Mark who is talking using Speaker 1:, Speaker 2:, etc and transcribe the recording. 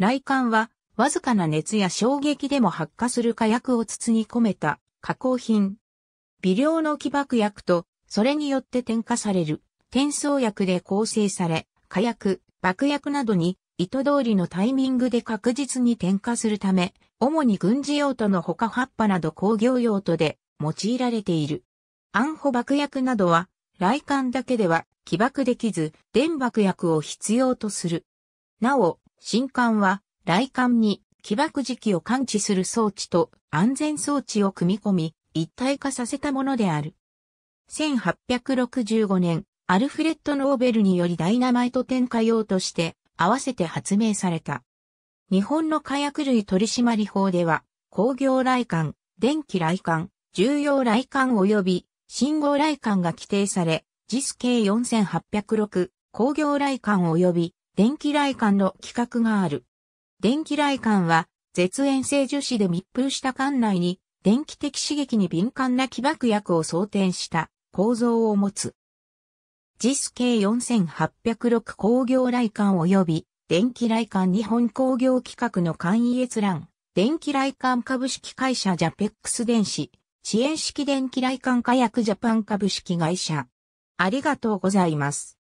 Speaker 1: 雷管は、わずかな熱や衝撃でも発火する火薬を包み込めた加工品。微量の起爆薬と、それによって添加される、転送薬で構成され、火薬、爆薬などに、意図通りのタイミングで確実に添加するため、主に軍事用途のほか葉っぱなど工業用途で用いられている。安保爆薬などは、雷管だけでは起爆できず、電爆薬を必要とする。なお、新艦は、雷艦に起爆時期を感知する装置と安全装置を組み込み、一体化させたものである。1865年、アルフレッド・ノーベルによりダイナマイト展開用として合わせて発明された。日本の火薬類取締法では、工業来艦、電気来艦、重要来艦及び信号来艦が規定され、ジス s 4806、工業来艦及び電気雷管の規格がある。電気雷管は、絶縁性樹脂で密封した管内に、電気的刺激に敏感な起爆薬を装填した構造を持つ。JIS 系4806工業雷管及び電気雷管日本工業規格の簡易閲覧、電気雷管株式会社ジャペックス電子、支援式電気雷管火薬ジャパン株式会社。ありがとうございます。